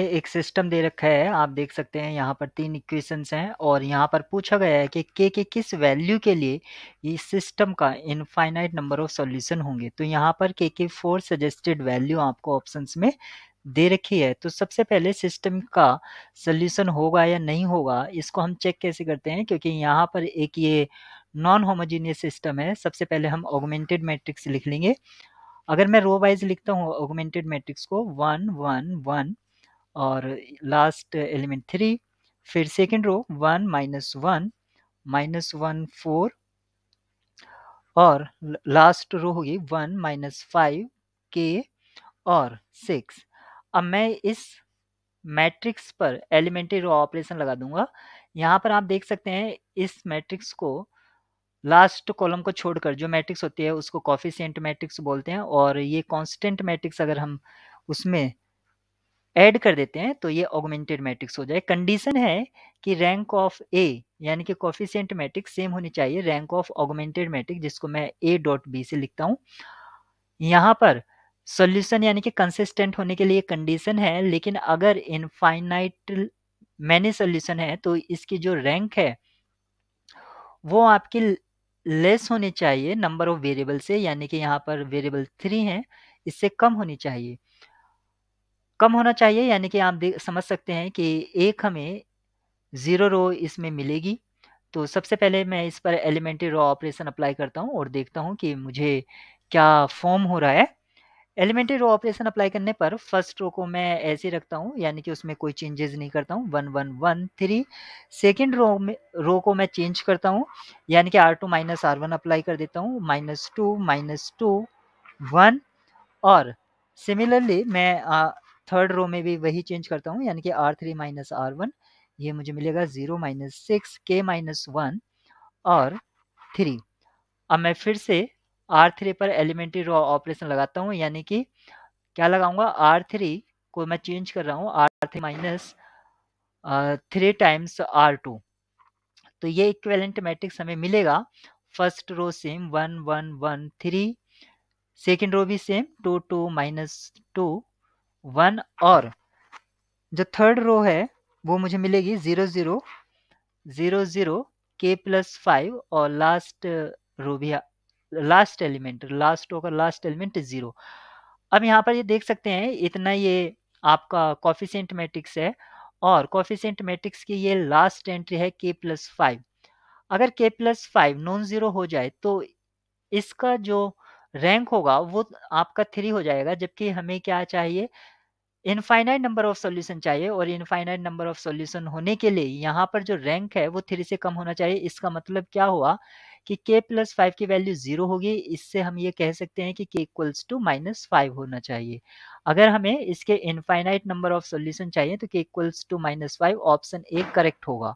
ये एक सिस्टम दे रखा है आप देख सकते हैं यहाँ पर तीन इक्वेशंस हैं और यहाँ पर पूछा गया है कि के के किस वैल्यू के लिए इस सिस्टम का इनफाइनाइट नंबर ऑफ सॉल्यूशन होंगे तो यहाँ पर के के फोर सजेस्टेड वैल्यू आपको ऑप्शंस में दे रखी है तो सबसे पहले सिस्टम का सॉल्यूशन होगा या नहीं होगा इसको हम चेक कैसे करते हैं क्योंकि यहाँ पर एक ये नॉन होमोजीनियस सिस्टम है सबसे पहले हम ऑगमेंटेड मैट्रिक्स लिख लेंगे अगर मैं रो वाइज लिखता हूँ ऑगमेंटेड मैट्रिक्स को वन वन वन और लास्ट एलिमेंट थ्री फिर second row one minus one minus one four और लास्ट रो होगी वन माइनस फाइव के और सिक्स अब मैं इस मैट्रिक्स पर एलिमेंट्री रो ऑपरेशन लगा दूंगा यहाँ पर आप देख सकते हैं इस मैट्रिक्स को लास्ट कॉलम को छोड़कर जो मैट्रिक्स होती है उसको कॉफिशियंट मैट्रिक्स बोलते हैं और ये कांस्टेंट मैट्रिक्स अगर हम उसमें ऐड कर देते हैं तो ये ऑगमेंटेड मैट्रिक्स हो जाए कंडीशन है कि रैंक ऑफ ए यानी कि कॉफिशियंट मैट्रिक्स सेम होनी चाहिए रैंक ऑफ ऑगमेंटेड मैट्रिक्स जिसको मैं ए डॉट बी से लिखता हूँ यहाँ पर सॉल्यूशन यानी कि कंसिस्टेंट होने के लिए कंडीशन है लेकिन अगर इनफाइनाइट मैनी सॉल्यूशन है तो इसकी जो रैंक है वो आपकी लेस होनी चाहिए नंबर ऑफ वेरिएबल से यानी कि यहाँ पर वेरिएबल थ्री हैं इससे कम होनी चाहिए कम होना चाहिए यानी कि आप समझ सकते हैं कि एक हमें ज़ीरो रो इसमें मिलेगी तो सबसे पहले मैं इस पर एलिमेंट्री रो ऑपरेशन अप्लाई करता हूँ और देखता हूँ कि मुझे क्या फॉर्म हो रहा है एलिमेंट्री रो ऑपरेशन अप्लाई करने पर फर्स्ट रो को मैं ऐसे रखता हूँ यानी कि उसमें कोई चेंजेस नहीं करता हूँ one one one three second row में रो को मैं चेंज करता हूँ यानी कि R two minus R one apply कर देता हूँ minus two minus two one और सिमिलरली मैं थर्ड रो में भी वही चेंज करता हूँ यानी कि R three minus R one ये मुझे मिलेगा zero minus six k minus one और थ्री अब मैं फिर से आर थ्री पर एलिमेंट्री रो ऑपरेशन लगाता हूँ यानी कि क्या लगाऊंगा आर थ्री को मैं चेंज कर रहा हूँ R three minus three times R two तो ये इक्वेलेंट मैट्रिक्स हमें मिलेगा first row same one one one three second row भी same two two minus two one और जो थर्ड रो है वो मुझे मिलेगी ज़ीरो ज़ीरो ज़ीरो ज़ीरो के प्लस फाइव और लास्ट रो भी लास्ट एलिमेंट लास्ट होगा लास्ट एलिमेंट ज़ीरो अब यहाँ पर ये देख सकते हैं इतना ये आपका कॉफिशेंट मैट्रिक्स है और कॉफिशेंट मैट्रिक्स की ये लास्ट एंट्री है के प्लस फाइव अगर के प्लस फाइव नॉन ज़ीरो हो जाए तो इसका जो रैंक होगा वो आपका थ्री हो जाएगा जबकि हमें क्या चाहिए इनफाइनाइट नंबर ऑफ सॉल्यूशन चाहिए और इनफाइनाइट नंबर ऑफ सॉल्यूशन होने के लिए यहाँ पर जो रैंक है वो थ्री से कम होना चाहिए इसका मतलब क्या हुआ कि k प्लस फाइव की वैल्यू जीरो होगी इससे हम ये कह सकते हैं कि k equals to minus five होना चाहिए अगर हमें इसके इनफाइनाइट नंबर ऑफ सॉल्यूशन चाहिए तो k equals to minus five option A correct होगा